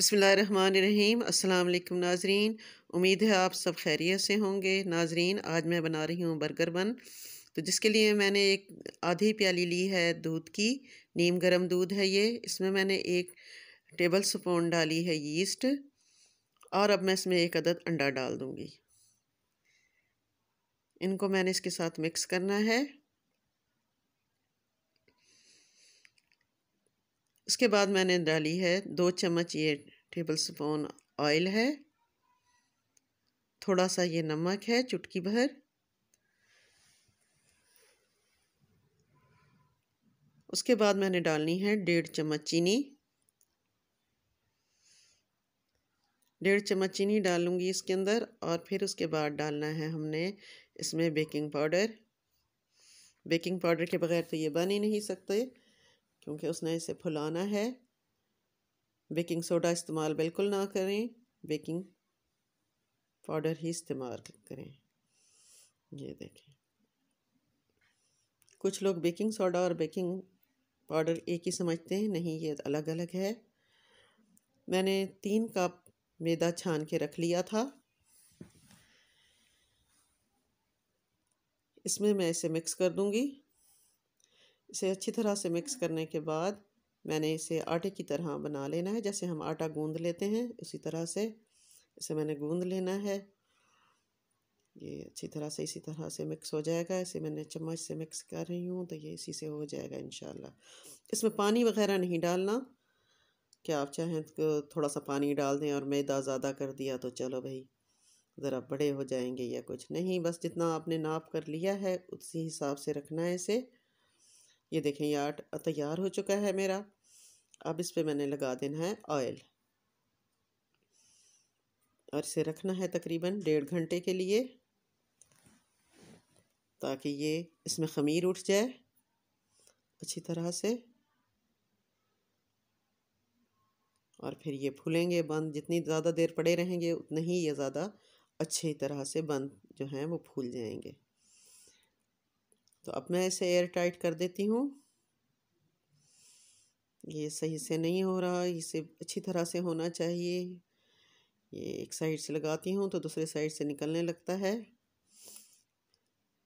बसमीम अल्लाम नाजरीन उम्मीद है आप सब खैरियत से होंगे नाजरीन आज मैं बना रही हूँ बर्गर बन तो जिसके लिए मैंने एक आधी प्याली ली है दूध की नीम गर्म दूध है ये इसमें मैंने एक टेबल स्पून डाली है यीस्ट और अब मैं इसमें एक अदद अंडा डाल दूँगी इनको मैंने इसके साथ मिक्स करना है उसके बाद मैंने डाली है दो चम्मच ये टेबल स्पून ऑयल है थोड़ा सा ये नमक है चुटकी भर उसके बाद मैंने डालनी है डेढ़ चम्मच चीनी डेढ़ चम्मच चीनी डालूंगी इसके अंदर और फिर उसके बाद डालना है हमने इसमें बेकिंग पाउडर बेकिंग पाउडर के बगैर तो ये बन ही नहीं सकते क्योंकि उसने इसे फुलाना है बेकिंग सोडा इस्तेमाल बिल्कुल ना करें बेकिंग पाउडर ही इस्तेमाल करें ये देखें कुछ लोग बेकिंग सोडा और बेकिंग पाउडर एक ही समझते हैं नहीं ये अलग अलग है मैंने तीन कप मैदा छान के रख लिया था इसमें मैं इसे मिक्स कर दूंगी इसे अच्छी तरह से मिक्स करने के बाद मैंने इसे आटे की तरह बना लेना है जैसे हम आटा गूंद लेते हैं उसी तरह से इसे मैंने गूंद लेना है ये अच्छी तरह से इसी तरह से मिक्स हो जाएगा इसे मैंने चम्मच से मिक्स कर रही हूँ तो ये इसी से हो जाएगा इन इसमें पानी वगैरह नहीं डालना क्या आप चाहें तो थोड़ा सा पानी डाल दें और मैदा ज़्यादा कर दिया तो चलो भाई ज़रा बड़े हो जाएंगे या कुछ नहीं बस जितना आपने नाप कर लिया है उसी हिसाब से रखना है इसे ये देखें ये आट तैयार हो चुका है मेरा अब इस पर मैंने लगा देना है ऑयल और इसे रखना है तकरीबन डेढ़ घंटे के लिए ताकि ये इसमें खमीर उठ जाए अच्छी तरह से और फिर ये फूलेंगे बंद जितनी ज़्यादा देर पड़े रहेंगे उतने ही ये ज़्यादा अच्छी तरह से बंद जो हैं वो फूल जाएंगे तो अब मैं इसे एयर टाइट कर देती हूँ ये सही से नहीं हो रहा इसे अच्छी तरह से होना चाहिए ये एक साइड से लगाती हूँ तो दूसरे साइड से निकलने लगता है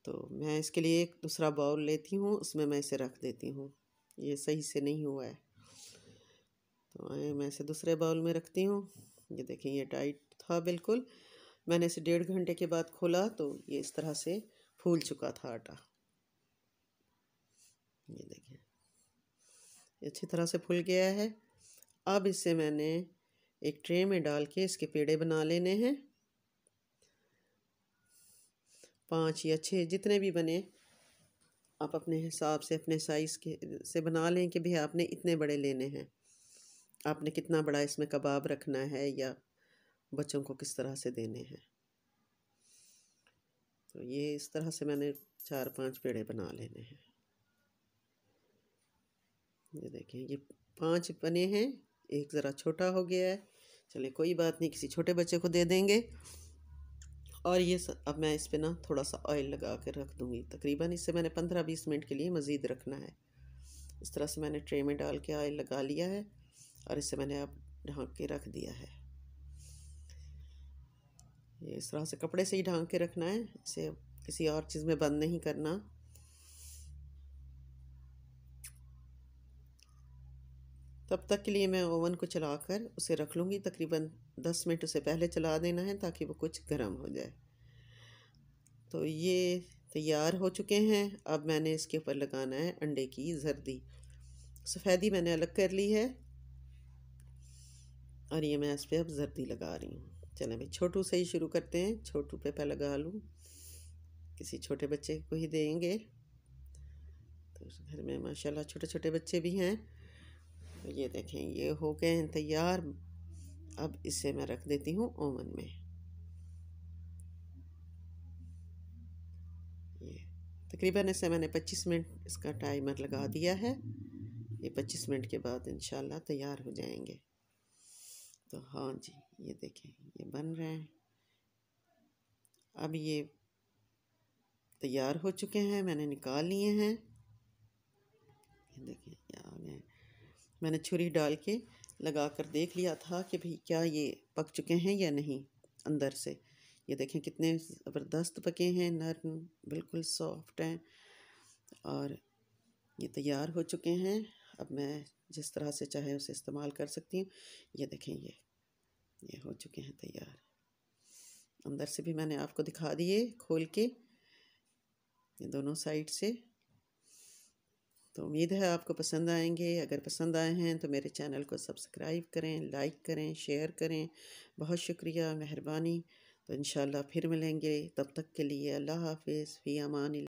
तो मैं इसके लिए एक दूसरा बाउल लेती हूँ उसमें मैं इसे रख देती हूँ ये सही से नहीं हुआ है तो मैं इसे दूसरे बाउल में रखती हूँ ये देखें ये टाइट था बिल्कुल मैंने इसे डेढ़ घंटे के बाद खोला तो ये इस तरह से फूल चुका था आटा ये देखें अच्छी तरह से फूल गया है अब इसे मैंने एक ट्रे में डाल के इसके पेड़े बना लेने हैं पाँच या छः जितने भी बने आप अपने हिसाब से अपने साइज़ के से बना लें कि भैया आपने इतने बड़े लेने हैं आपने कितना बड़ा इसमें कबाब रखना है या बच्चों को किस तरह से देने हैं तो ये इस तरह से मैंने चार पांच पेड़े बना लेने हैं ये देखें ये पांच पने हैं एक ज़रा छोटा हो गया है चले कोई बात नहीं किसी छोटे बच्चे को दे देंगे और ये स, अब मैं इस पर ना थोड़ा सा ऑयल लगा कर रख दूँगी तकरीबन इसे मैंने पंद्रह बीस मिनट के लिए मज़ीद रखना है इस तरह से मैंने ट्रे में डाल के ऑयल लगा लिया है और इसे मैंने अब ढाँक के रख दिया है ये इस तरह से कपड़े से ही ढाँक के रखना है इसे किसी और चीज़ में बंद नहीं करना तब तक के लिए मैं ओवन को चला कर उसे रख लूँगी तकरीबन दस मिनट उसे पहले चला देना है ताकि वो कुछ गर्म हो जाए तो ये तैयार हो चुके हैं अब मैंने इसके ऊपर लगाना है अंडे की जर्दी सफ़ेदी मैंने अलग कर ली है और ये मैं इस पर अब जर्दी लगा रही हूँ चलें भाई छोटू से ही शुरू करते हैं छोटू पे पहले लगा लूँ किसी छोटे बच्चे को ही देंगे तो घर में माशाल्लाह छोटे छोटे बच्चे भी हैं ये देखें ये हो गए हैं तैयार अब इसे मैं रख देती हूँ ओवन में ये तकरीबन इसे मैंने 25 मिनट इसका टाइमर लगा दिया है ये 25 मिनट के बाद इन तैयार हो जाएंगे तो हाँ जी ये देखें ये बन रहे हैं अब ये तैयार हो चुके हैं मैंने निकाल लिए हैं देखें मैंने छुरी डाल के लगा कर देख लिया था कि भाई क्या ये पक चुके हैं या नहीं अंदर से ये देखें कितने ज़बरदस्त पके हैं नरम बिल्कुल सॉफ्ट हैं और ये तैयार हो चुके हैं अब मैं जिस तरह से चाहे उसे इस्तेमाल कर सकती हूँ ये देखें ये ये हो चुके हैं तैयार अंदर से भी मैंने आपको दिखा दिए खोल के ये दोनों साइड से तो उम्मीद है आपको पसंद आएंगे अगर पसंद आए हैं तो मेरे चैनल को सब्सक्राइब करें लाइक करें शेयर करें बहुत शुक्रिया मेहरबानी तो इन फिर मिलेंगे तब तक के लिए अल्लाह हाफिज़ फ़ी अमान